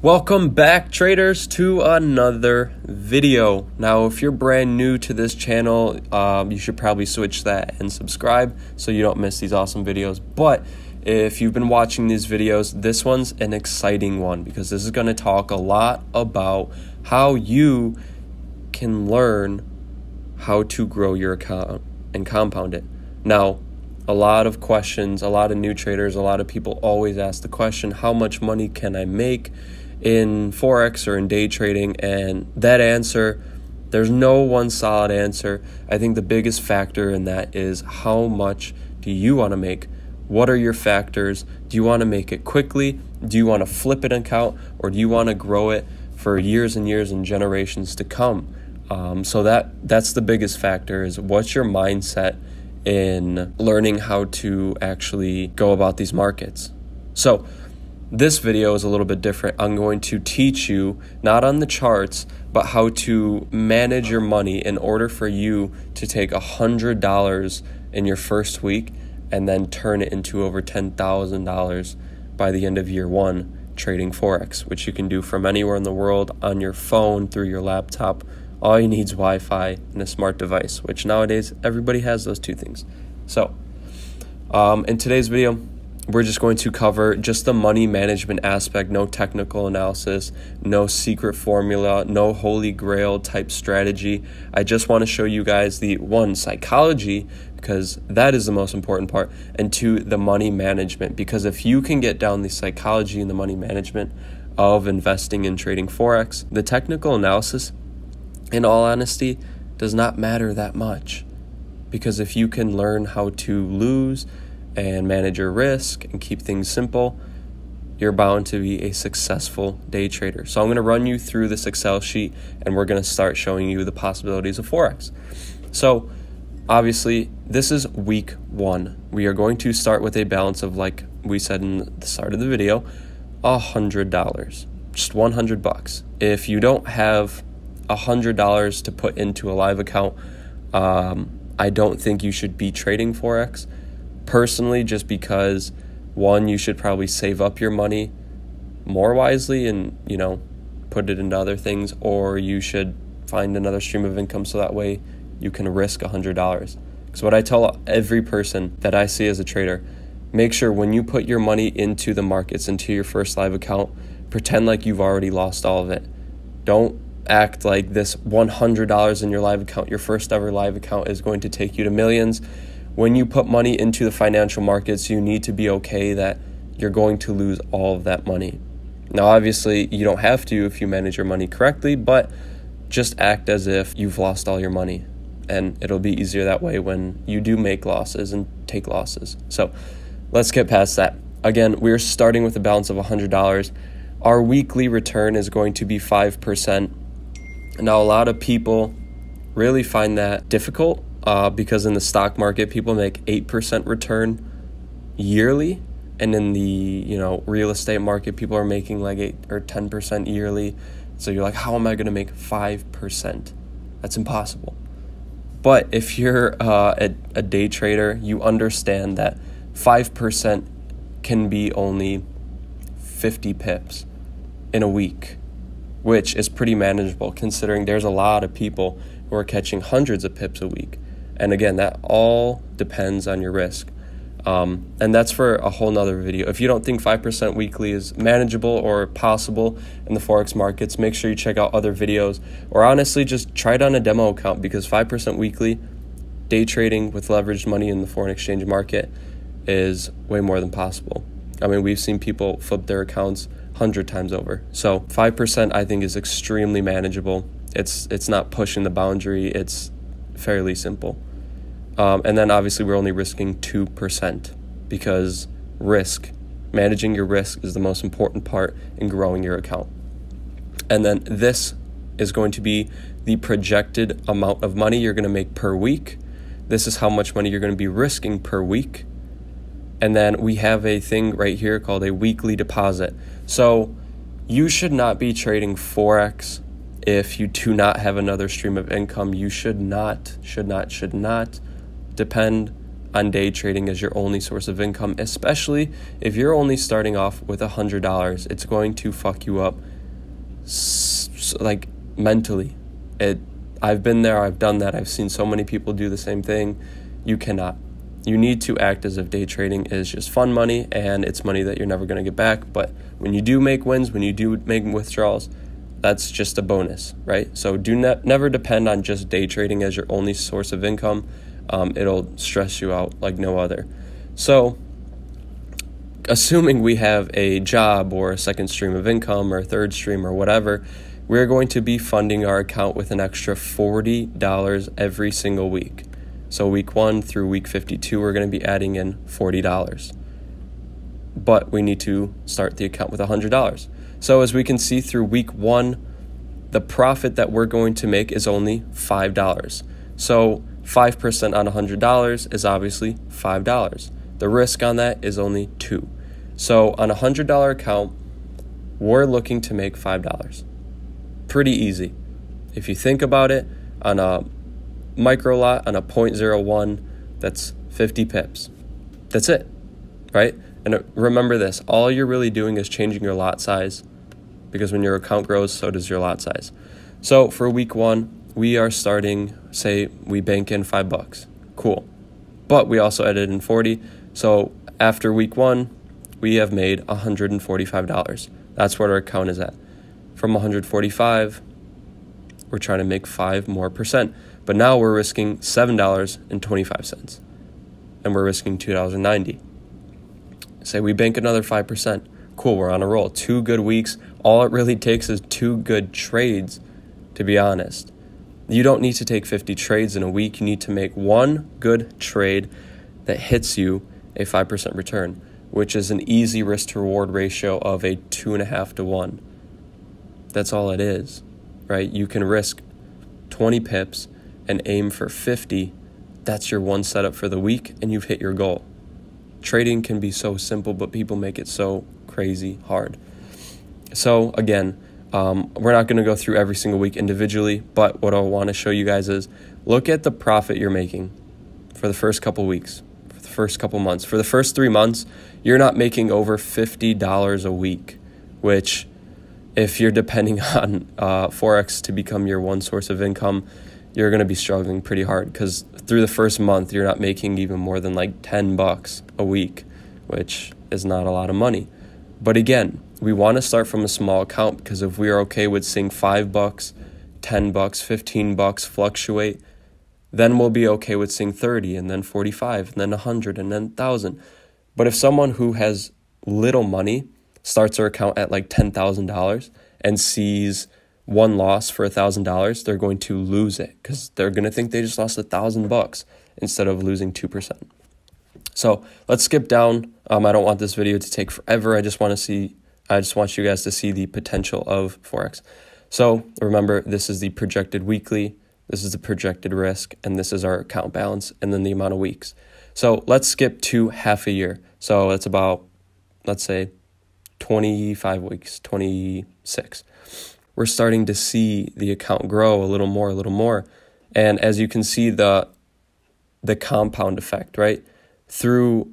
Welcome back traders to another video. Now if you're brand new to this channel, um, you should probably switch that and subscribe so you don't miss these awesome videos. But if you've been watching these videos, this one's an exciting one because this is going to talk a lot about how you can learn how to grow your account and compound it. Now a lot of questions, a lot of new traders, a lot of people always ask the question, how much money can I make? in forex or in day trading and that answer there's no one solid answer. I think the biggest factor in that is how much do you want to make? What are your factors? Do you want to make it quickly? Do you want to flip an account or do you want to grow it for years and years and generations to come? Um, so that that's the biggest factor is what's your mindset in learning how to actually go about these markets. So this video is a little bit different. I'm going to teach you, not on the charts, but how to manage your money in order for you to take $100 in your first week and then turn it into over $10,000 by the end of year one trading Forex, which you can do from anywhere in the world on your phone, through your laptop. All you need is Wi Fi and a smart device, which nowadays everybody has those two things. So, um, in today's video, we're just going to cover just the money management aspect, no technical analysis, no secret formula, no holy grail type strategy. I just want to show you guys the one psychology because that is the most important part, and two, the money management. Because if you can get down the psychology and the money management of investing and trading Forex, the technical analysis, in all honesty, does not matter that much. Because if you can learn how to lose, and manage your risk and keep things simple, you're bound to be a successful day trader. So, I'm going to run you through this Excel sheet and we're going to start showing you the possibilities of Forex. So, obviously, this is week one. We are going to start with a balance of, like we said in the start of the video, $100, just 100 bucks. If you don't have $100 to put into a live account, um, I don't think you should be trading Forex personally, just because one, you should probably save up your money more wisely and, you know, put it into other things, or you should find another stream of income so that way you can risk $100. Because what I tell every person that I see as a trader, make sure when you put your money into the markets, into your first live account, pretend like you've already lost all of it. Don't act like this $100 in your live account, your first ever live account, is going to take you to millions when you put money into the financial markets, you need to be okay that you're going to lose all of that money. Now, obviously, you don't have to if you manage your money correctly, but just act as if you've lost all your money. And it'll be easier that way when you do make losses and take losses. So let's get past that. Again, we're starting with a balance of $100. Our weekly return is going to be 5%. Now, a lot of people really find that difficult uh, because in the stock market people make 8% return yearly and in the you know real estate market people are making like 8 or 10% yearly so you're like how am i going to make 5% that's impossible but if you're uh, a, a day trader you understand that 5% can be only 50 pips in a week which is pretty manageable considering there's a lot of people who are catching hundreds of pips a week and again, that all depends on your risk. Um, and that's for a whole nother video. If you don't think 5% weekly is manageable or possible in the Forex markets, make sure you check out other videos or honestly just try it on a demo account because 5% weekly day trading with leveraged money in the foreign exchange market is way more than possible. I mean, we've seen people flip their accounts 100 times over. So 5% I think is extremely manageable. It's it's not pushing the boundary. It's fairly simple. Um, and then obviously, we're only risking 2% because risk, managing your risk, is the most important part in growing your account. And then this is going to be the projected amount of money you're going to make per week. This is how much money you're going to be risking per week. And then we have a thing right here called a weekly deposit. So you should not be trading Forex if you do not have another stream of income. You should not, should not, should not depend on day trading as your only source of income, especially if you're only starting off with $100. It's going to fuck you up like mentally. It I've been there, I've done that. I've seen so many people do the same thing. You cannot. You need to act as if day trading is just fun money and it's money that you're never going to get back, but when you do make wins, when you do make withdrawals, that's just a bonus, right? So do ne- never depend on just day trading as your only source of income um, it'll stress you out like no other. So, assuming we have a job or a second stream of income or a third stream or whatever, we're going to be funding our account with an extra $40 every single week. So, week one through week 52, we're going to be adding in $40. But we need to start the account with $100. So, as we can see through week one, the profit that we're going to make is only $5. So, 5% on $100 is obviously $5. The risk on that is only 2. So on a $100 account, we're looking to make $5. Pretty easy. If you think about it, on a micro lot on a 0.01, that's 50 pips. That's it, right? And uh, remember this, all you're really doing is changing your lot size because when your account grows, so does your lot size. So for week 1, we are starting, say, we bank in five bucks. Cool. But we also added in 40. So after week one, we have made $145. That's what our account is at. From 145, we're trying to make five more percent. But now we're risking $7.25 and we're risking $2.90. Say we bank another 5%. Cool, we're on a roll. Two good weeks. All it really takes is two good trades, to be honest. You don't need to take 50 trades in a week. You need to make one good trade that hits you a 5% return, which is an easy risk to reward ratio of a 2.5 to 1. That's all it is, right? You can risk 20 pips and aim for 50. That's your one setup for the week, and you've hit your goal. Trading can be so simple, but people make it so crazy hard. So, again, um, we're not going to go through every single week individually, but what I want to show you guys is look at the profit you're making for the first couple weeks, for the first couple months. For the first three months, you're not making over $50 a week, which, if you're depending on uh, Forex to become your one source of income, you're going to be struggling pretty hard because through the first month, you're not making even more than like 10 bucks a week, which is not a lot of money. But again, we want to start from a small account because if we are okay with seeing 5 bucks, 10 bucks, 15 bucks fluctuate, then we'll be okay with seeing 30 and then 45 and then 100 and then 1000. But if someone who has little money starts their account at like $10,000 and sees one loss for $1,000, they're going to lose it cuz they're going to think they just lost 1000 bucks instead of losing 2%. So, let's skip down. Um, I don't want this video to take forever. I just want to see I just want you guys to see the potential of Forex. So remember, this is the projected weekly, this is the projected risk, and this is our account balance, and then the amount of weeks. So let's skip to half a year. So that's about, let's say, 25 weeks, 26. We're starting to see the account grow a little more, a little more. And as you can see, the the compound effect, right? Through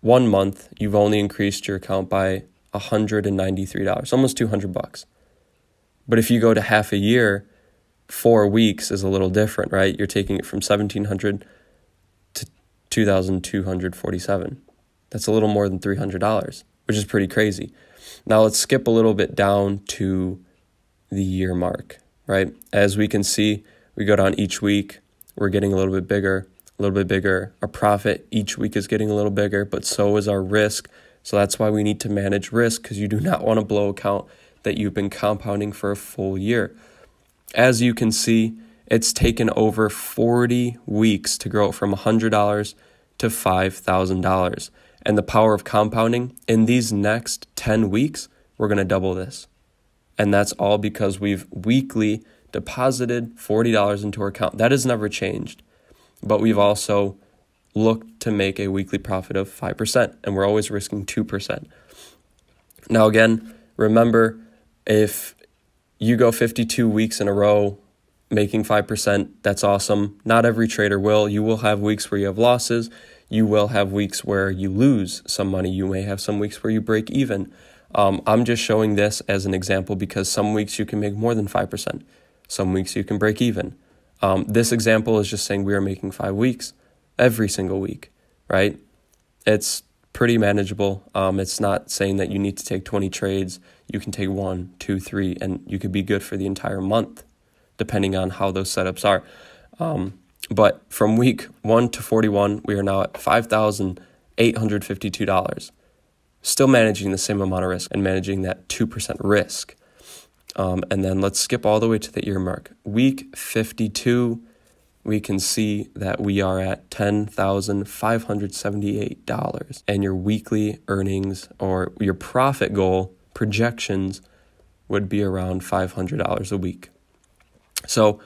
one month, you've only increased your account by $193, almost 200 bucks. But if you go to half a year, 4 weeks is a little different, right? You're taking it from 1700 to 2247. That's a little more than $300, which is pretty crazy. Now let's skip a little bit down to the year mark, right? As we can see, we go down each week, we're getting a little bit bigger, a little bit bigger. Our profit each week is getting a little bigger, but so is our risk so that's why we need to manage risk because you do not want to blow a that you've been compounding for a full year. As you can see, it's taken over 40 weeks to grow from $100 to $5,000. And the power of compounding in these next 10 weeks, we're going to double this. And that's all because we've weekly deposited $40 into our account. That has never changed. But we've also look to make a weekly profit of 5%, and we're always risking 2%. Now, again, remember if you go 52 weeks in a row making 5%, that's awesome. Not every trader will. You will have weeks where you have losses. You will have weeks where you lose some money. You may have some weeks where you break even. Um, I'm just showing this as an example because some weeks you can make more than 5%, some weeks you can break even. Um, this example is just saying we are making five weeks every single week, right? It's pretty manageable. Um, it's not saying that you need to take 20 trades. You can take one, two, three, and you could be good for the entire month, depending on how those setups are. Um, but from week one to 41, we are now at $5,852. Still managing the same amount of risk and managing that 2% risk. Um, and then let's skip all the way to the earmark. Week 52, we can see that we are at $10,578 and your weekly earnings or your profit goal projections would be around $500 a week. So,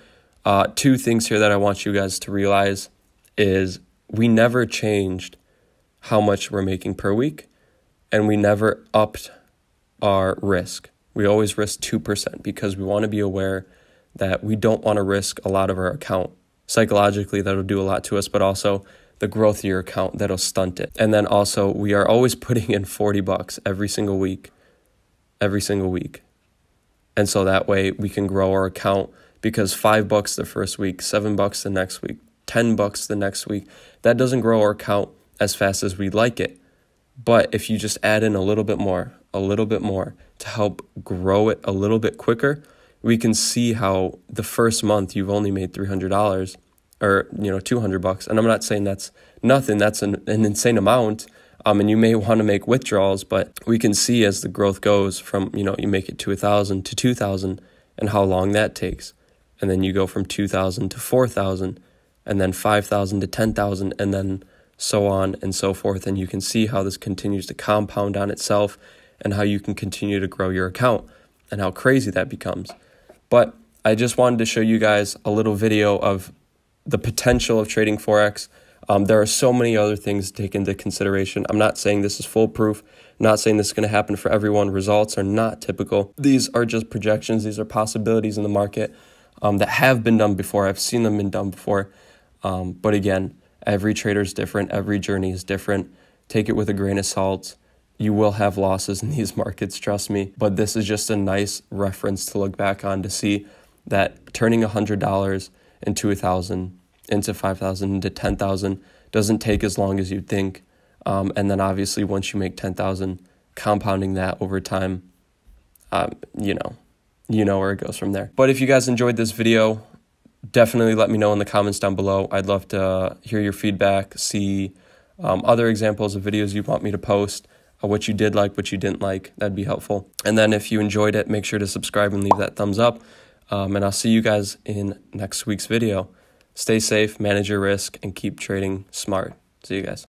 uh, two things here that I want you guys to realize is we never changed how much we're making per week and we never upped our risk. We always risk 2% because we want to be aware that we don't want to risk a lot of our account psychologically that'll do a lot to us, but also the growth of your account that'll stunt it. And then also, we are always putting in 40 bucks every single week, every single week. And so that way we can grow our account because five bucks the first week, seven bucks the next week, 10 bucks the next week, that doesn't grow our account as fast as we'd like it. But if you just add in a little bit more, a little bit more to help grow it a little bit quicker, we can see how the first month you've only made $300 or you know 200 bucks and i'm not saying that's nothing that's an, an insane amount um, and you may want to make withdrawals but we can see as the growth goes from you know you make it to 1000 to 2000 and how long that takes and then you go from 2000 to 4000 and then 5000 to 10000 and then so on and so forth and you can see how this continues to compound on itself and how you can continue to grow your account and how crazy that becomes but I just wanted to show you guys a little video of the potential of trading Forex. Um, there are so many other things to take into consideration. I'm not saying this is foolproof. I'm not saying this is going to happen for everyone. Results are not typical. These are just projections. These are possibilities in the market um, that have been done before. I've seen them been done before. Um, but again, every trader is different. Every journey is different. Take it with a grain of salt. You will have losses in these markets, trust me, but this is just a nice reference to look back on to see that turning $100 into 1000 into 5000 into 10000 doesn't take as long as you'd think. Um, and then obviously once you make 10000 compounding that over time, um, you know, you know where it goes from there. But if you guys enjoyed this video, definitely let me know in the comments down below. I'd love to uh, hear your feedback, see um, other examples of videos you want me to post what you did like, what you didn't like. That'd be helpful. And then if you enjoyed it, make sure to subscribe and leave that thumbs up. Um, and I'll see you guys in next week's video. Stay safe, manage your risk, and keep trading smart. See you guys.